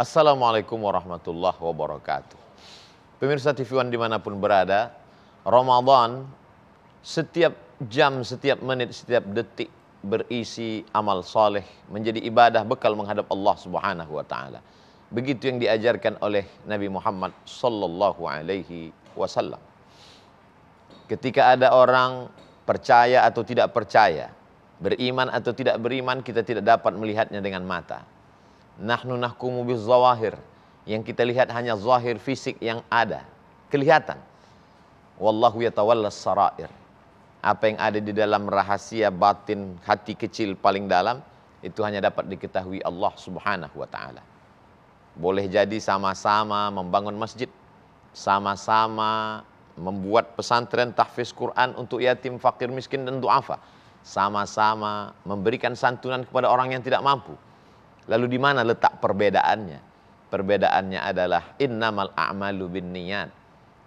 Assalamualaikum warahmatullahi wabarakatuh. Pemirsa TV One dimanapun berada, Ramadan setiap jam, setiap menit, setiap detik berisi amal soleh menjadi ibadah bekal menghadap Allah Subhanahu wa taala. Begitu yang diajarkan oleh Nabi Muhammad sallallahu alaihi wasallam. Ketika ada orang percaya atau tidak percaya, beriman atau tidak beriman, kita tidak dapat melihatnya dengan mata nahnu nahkumu biz zawahir. Yang kita lihat hanya zahir fisik yang ada, kelihatan. Wallahu yatawalla sarair. Apa yang ada di dalam rahasia batin hati kecil paling dalam itu hanya dapat diketahui Allah Subhanahu wa taala. Boleh jadi sama-sama membangun masjid, sama-sama membuat pesantren tahfiz Quran untuk yatim, fakir, miskin dan duafa. Sama-sama memberikan santunan kepada orang yang tidak mampu Lalu di mana letak perbedaannya? Perbedaannya adalah innamal a'malu bin niat.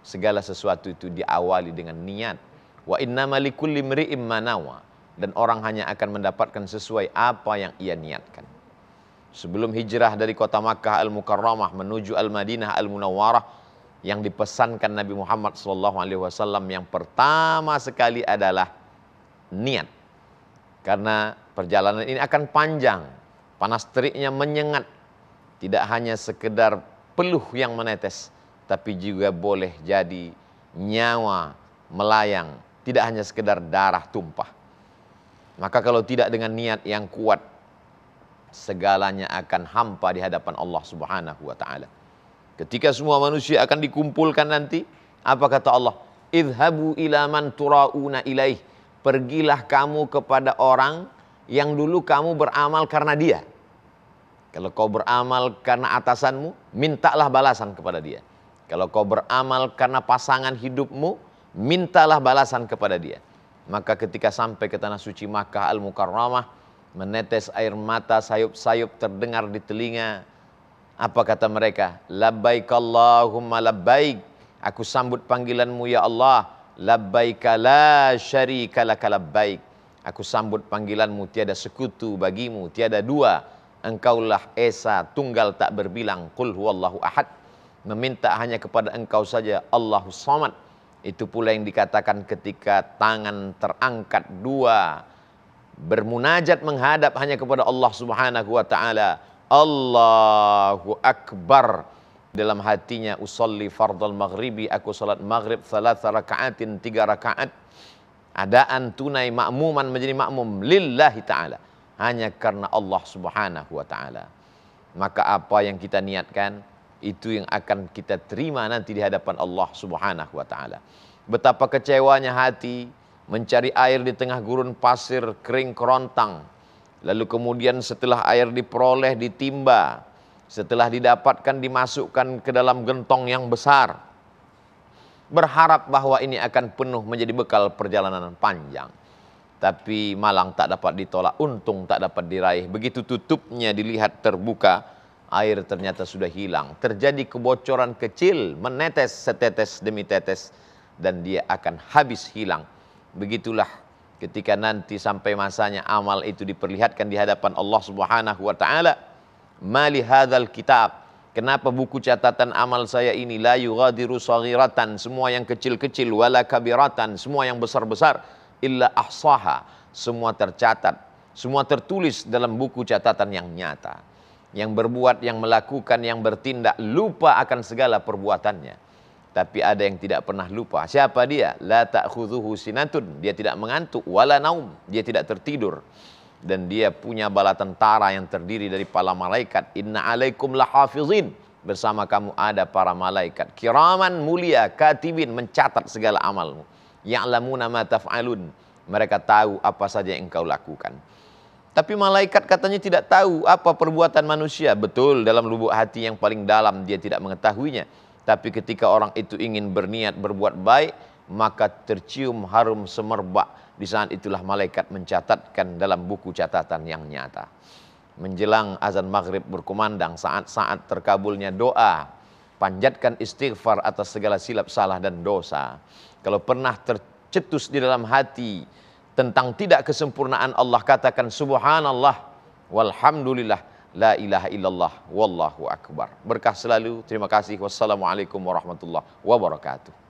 Segala sesuatu itu diawali dengan niat. Wa innamalikulli mri'im manawa. Dan orang hanya akan mendapatkan sesuai apa yang ia niatkan. Sebelum hijrah dari kota Makkah Al-Mukarramah menuju Al-Madinah Al-Munawwarah yang dipesankan Nabi Muhammad SAW yang pertama sekali adalah niat. Karena perjalanan ini akan panjang Panas teriknya menyengat. Tidak hanya sekedar peluh yang menetes, tapi juga boleh jadi nyawa melayang. Tidak hanya sekedar darah tumpah. Maka kalau tidak dengan niat yang kuat, segalanya akan hampa di hadapan Allah Subhanahu wa taala. Ketika semua manusia akan dikumpulkan nanti, apa kata Allah? Idhabu ila man turauna ilaih. Pergilah kamu kepada orang yang dulu kamu beramal karena dia. Kalau kau beramal karena atasanmu, mintalah balasan kepada dia. Kalau kau beramal karena pasangan hidupmu, mintalah balasan kepada dia. Maka ketika sampai ke tanah suci Makkah Al-Mukarramah, menetes air mata sayup-sayup terdengar di telinga. Apa kata mereka? Labbaik Allahumma labbaik. Aku sambut panggilanmu ya Allah. Labbaik la syarika kala labbaik. Aku sambut panggilanmu tiada sekutu bagimu, tiada dua engkaulah Esa tunggal tak berbilang kul huwallahu ahad meminta hanya kepada engkau saja Allahu samad itu pula yang dikatakan ketika tangan terangkat dua bermunajat menghadap hanya kepada Allah Subhanahu wa taala Allahu akbar dalam hatinya usolli fardal maghribi aku salat maghrib Salat rakaatin tiga rakaat adaan tunai makmuman menjadi makmum lillahi ta'ala hanya karena Allah Subhanahu wa taala. Maka apa yang kita niatkan itu yang akan kita terima nanti di hadapan Allah Subhanahu wa taala. Betapa kecewanya hati mencari air di tengah gurun pasir kering kerontang. Lalu kemudian setelah air diperoleh ditimba, setelah didapatkan dimasukkan ke dalam gentong yang besar. Berharap bahwa ini akan penuh menjadi bekal perjalanan panjang tapi malang tak dapat ditolak, untung tak dapat diraih. Begitu tutupnya dilihat terbuka, air ternyata sudah hilang. Terjadi kebocoran kecil, menetes setetes demi tetes, dan dia akan habis hilang. Begitulah ketika nanti sampai masanya amal itu diperlihatkan di hadapan Allah Subhanahu wa taala. Mali hadzal kitab. Kenapa buku catatan amal saya ini la yughadiru saghiratan, semua yang kecil-kecil wala kabiratan, semua yang besar-besar illa ahsaha. Semua tercatat, semua tertulis dalam buku catatan yang nyata. Yang berbuat, yang melakukan, yang bertindak lupa akan segala perbuatannya. Tapi ada yang tidak pernah lupa. Siapa dia? La ta'khudhuhu sinatun. Dia tidak mengantuk. Wala naum. Dia tidak tertidur. Dan dia punya bala tentara yang terdiri dari para malaikat. Inna alaikum lahafizin bersama kamu ada para malaikat kiraman mulia katibin mencatat segala amalmu ya'lamuna ma taf'alun. Mereka tahu apa saja yang engkau lakukan. Tapi malaikat katanya tidak tahu apa perbuatan manusia. Betul, dalam lubuk hati yang paling dalam dia tidak mengetahuinya. Tapi ketika orang itu ingin berniat berbuat baik, maka tercium harum semerbak. Di saat itulah malaikat mencatatkan dalam buku catatan yang nyata. Menjelang azan maghrib berkumandang saat-saat terkabulnya doa Panjatkan istighfar atas segala silap salah dan dosa. Kalau pernah tercetus di dalam hati tentang tidak kesempurnaan Allah katakan subhanallah walhamdulillah la ilaha illallah wallahu akbar. Berkah selalu. Terima kasih. Wassalamualaikum warahmatullahi wabarakatuh.